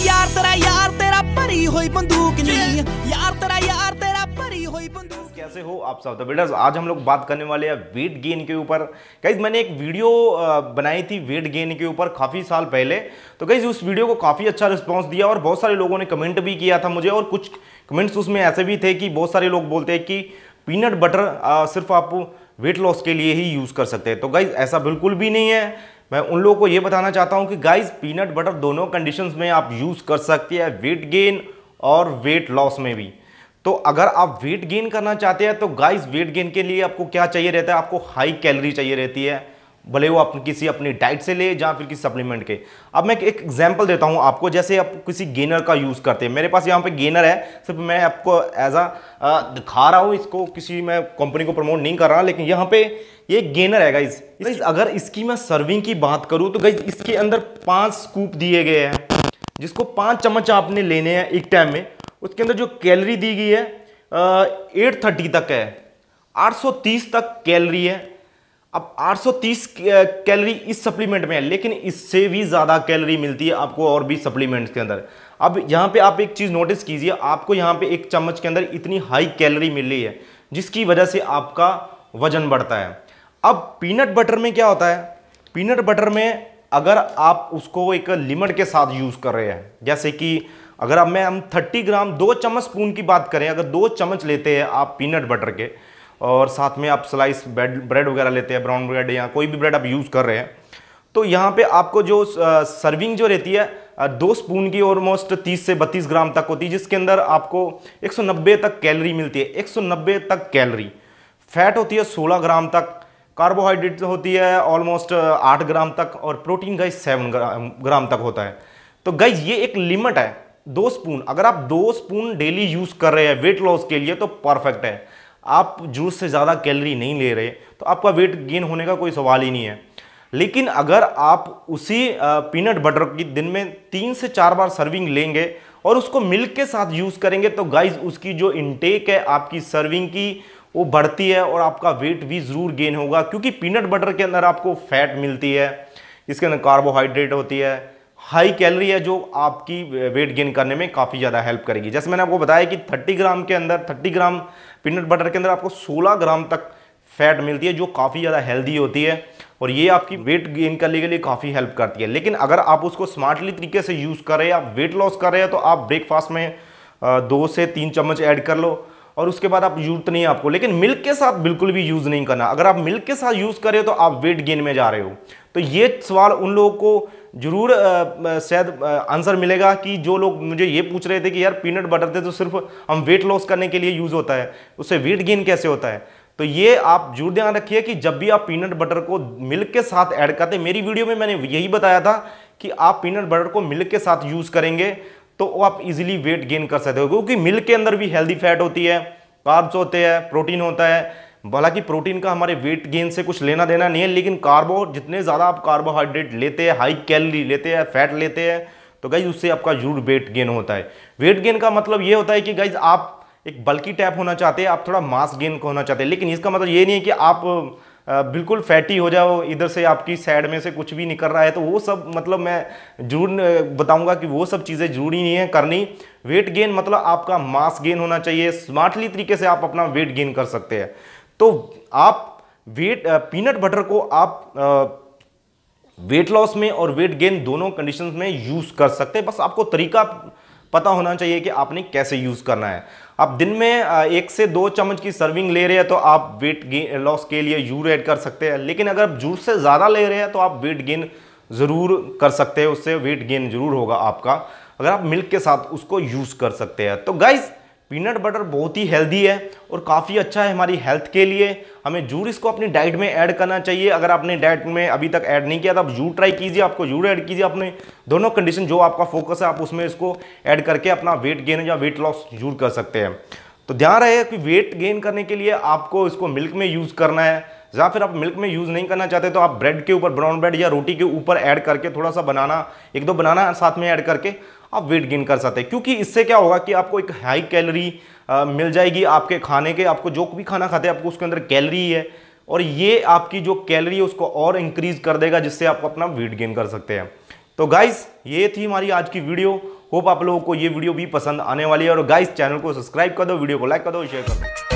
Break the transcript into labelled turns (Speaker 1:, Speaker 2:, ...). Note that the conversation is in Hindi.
Speaker 1: यार तेरा यार तेरा ਤੇਰਾ ਭਰੀ बंदूक नहीं यार तेरा यार तेरा ਤੇਰਾ ਭਰੀ बंदूक कैसे हो आप सब तो बिल्डर्स आज हम लोग बात करने वाले हैं वेट गेन के ऊपर गाइज मैंने एक वीडियो बनाई थी वेट गेन के ऊपर काफ़ी साल पहले तो गाइज उस वीडियो को काफ़ी अच्छा रिस्पांस दिया और बहुत सारे लोगों ने कमेंट भी किया था मुझे और कुछ कमेंट्स उसमें ऐसे भी थे कि बहुत सारे लोग बोलते हैं कि पीनट बटर सिर्फ आप वेट लॉस के लिए ही यूज़ कर सकते हैं तो गाइज ऐसा बिल्कुल भी नहीं है मैं उन लोगों को ये बताना चाहता हूँ कि गाइस पीनट बटर दोनों कंडीशंस में आप यूज़ कर सकते हैं वेट गेन और वेट लॉस में भी तो अगर आप वेट गेन करना चाहते हैं तो गाइस वेट गेन के लिए आपको क्या चाहिए रहता है आपको हाई कैलरी चाहिए रहती है भले वो आप किसी अपनी डाइट से ले या फिर किसी सप्लीमेंट के अब मैं एक एग्जाम्पल देता हूँ आपको जैसे आप किसी गेनर का यूज़ करते हैं मेरे पास यहाँ पे गेनर है सिर्फ मैं आपको एज आ दिखा रहा हूँ इसको किसी मैं कंपनी को प्रमोट नहीं कर रहा लेकिन यहाँ पे ये गेनर है गाइज गाइज अगर इसकी मैं सर्विंग की बात करूँ तो गाइज इसके अंदर पांच स्कूप दिए गए हैं जिसको पांच चम्मच आपने लेने हैं एक टाइम में उसके अंदर जो कैलरी दी गई है एट थर्टी तक है 830 तक कैलरी है अब 830 कैलरी इस सप्लीमेंट में है लेकिन इससे भी ज़्यादा कैलरी मिलती है आपको और भी सप्लीमेंट्स के अंदर अब यहाँ पे आप एक चीज़ नोटिस कीजिए आपको यहाँ पे एक चम्मच के अंदर इतनी हाई कैलरी मिल रही है जिसकी वजह से आपका वजन बढ़ता है अब पीनट बटर में क्या होता है पीनट बटर में अगर आप उसको एक लिमिट के साथ यूज़ कर रहे हैं जैसे कि अगर अब मैं हम 30 ग्राम दो चम्मच स्पून की बात करें अगर दो चम्मच लेते हैं आप पीनट बटर के और साथ में आप स्लाइस ब्रेड ब्रेड वगैरह लेते हैं ब्राउन ब्रेड या कोई भी ब्रेड आप यूज़ कर रहे हैं तो यहाँ पे आपको जो सर्विंग जो रहती है दो स्पून की ऑलमोस्ट 30 से 32 ग्राम तक होती है जिसके अंदर आपको 190 तक कैलोरी मिलती है 190 तक कैलोरी फैट होती है 16 ग्राम तक कार्बोहाइड्रेट तो होती है ऑलमोस्ट आठ ग्राम तक और protein guys seven gram gram तक होता है तो गाइज ये एक लिमिट है दो स्पून अगर आप दो स्पून डेली यूज़ कर रहे हैं वेट लॉस के लिए तो परफेक्ट है आप जूस से ज़्यादा कैलरी नहीं ले रहे तो आपका वेट गेन होने का कोई सवाल ही नहीं है लेकिन अगर आप उसी पीनट बटर की दिन में तीन से चार बार सर्विंग लेंगे और उसको मिल्क के साथ यूज़ करेंगे तो गाइज उसकी जो इनटेक है आपकी सर्विंग की वो बढ़ती है और आपका वेट भी ज़रूर गेन होगा क्योंकि पीनट बटर के अंदर आपको फैट मिलती है इसके अंदर कार्बोहाइड्रेट होती है हाई कैलोरी है जो आपकी वेट गेन करने में काफ़ी ज़्यादा हेल्प करेगी जैसे मैंने आपको बताया कि 30 ग्राम के अंदर 30 ग्राम पीनट बटर के अंदर आपको 16 ग्राम तक फैट मिलती है जो काफ़ी ज़्यादा हेल्दी होती है और ये आपकी वेट गेन करने के लिए काफ़ी हेल्प करती है लेकिन अगर आप उसको स्मार्टली तरीके से यूज़ कर रहे हैं आप वेट लॉस कर रहे हैं तो आप ब्रेकफास्ट में दो से तीन चम्मच ऐड कर लो और उसके बाद आप यूज नहीं है आपको लेकिन मिल्क के साथ बिल्कुल भी यूज़ नहीं करना अगर आप मिल्क के साथ यूज़ करें तो आप वेट गेन में जा रहे हो तो ये सवाल उन लोगों को जरूर शायद आंसर मिलेगा कि जो लोग मुझे ये पूछ रहे थे कि यार पीनट बटर थे तो सिर्फ हम वेट लॉस करने के लिए यूज़ होता है उससे वेट गेन कैसे होता है तो ये आप जरूर ध्यान रखिए कि जब भी आप पीनट बटर को मिल्क के साथ ऐड करते मेरी वीडियो में मैंने यही बताया था कि आप पीनट बटर को मिल्क के साथ यूज़ करेंगे तो आप इजीली वेट गेन कर सकते हो क्योंकि मिल्क के अंदर भी हेल्दी फैट होती है कार्ब्स होते हैं प्रोटीन होता है हालांकि प्रोटीन का हमारे वेट गेन से कुछ लेना देना नहीं है लेकिन कार्बो जितने ज़्यादा आप कार्बोहाइड्रेट लेते हैं हाई कैलरी लेते हैं फैट लेते हैं तो गाइज उससे आपका जरूर वेट गेन होता है वेट गेन का मतलब ये होता है कि गाइज आप एक बल्कि टाइप होना चाहते हैं आप थोड़ा मास गेन होना चाहते हैं लेकिन इसका मतलब ये नहीं है कि आप बिल्कुल फैटी हो जाओ इधर से आपकी साइड में से कुछ भी निकल रहा है तो वो सब मतलब मैं जरूर बताऊंगा कि वो सब चीज़ें जरूरी नहीं है करनी वेट गेन मतलब आपका मास गेन होना चाहिए स्मार्टली तरीके से आप अपना वेट गेन कर सकते हैं तो आप वेट पीनट बटर को आप वेट लॉस में और वेट गेन दोनों कंडीशन में यूज़ कर सकते हैं बस आपको तरीका पता होना चाहिए कि आपने कैसे यूज़ करना है आप दिन में एक से दो चम्मच की सर्विंग ले रहे हैं तो आप वेट गेन लॉस के लिए जूर ऐड कर सकते हैं लेकिन अगर आप जूस से ज़्यादा ले रहे हैं तो आप वेट गेन ज़रूर कर सकते हैं उससे वेट गेन ज़रूर होगा आपका अगर आप मिल्क के साथ उसको यूज़ कर सकते हैं तो गाइज़ पीनट बटर बहुत ही हेल्दी है और काफ़ी अच्छा है हमारी हेल्थ के लिए हमें जूर इसको अपनी डाइट में ऐड करना चाहिए अगर आपने डाइट में अभी तक ऐड नहीं किया तो आप जूर ट्राई कीजिए आपको जूर ऐड कीजिए अपने दोनों कंडीशन जो आपका फोकस है आप उसमें इसको ऐड करके अपना वेट गेन या वेट लॉस जूर कर सकते हैं तो ध्यान रहे कि वेट गेन करने के लिए आपको इसको मिल्क में यूज़ करना है या फिर आप मिल्क में यूज़ नहीं करना चाहते तो आप ब्रेड के ऊपर ब्राउन ब्रेड या रोटी के ऊपर ऐड करके थोड़ा सा बनाना एक दो बनाना साथ में ऐड करके आप वेट गेन कर सकते हैं क्योंकि इससे क्या होगा कि आपको एक हाई कैलोरी मिल जाएगी आपके खाने के आपको जो भी खाना खाते हैं आपको उसके अंदर कैलरी है और ये आपकी जो कैलरी है उसको और इंक्रीज कर देगा जिससे आप अपना वेट गेन कर सकते हैं तो गाइस ये थी हमारी आज की वीडियो होप आप लोगों को ये वीडियो भी पसंद आने वाली है और गाइस चैनल को सब्सक्राइब कर दो वीडियो को लाइक कर दो शेयर कर दो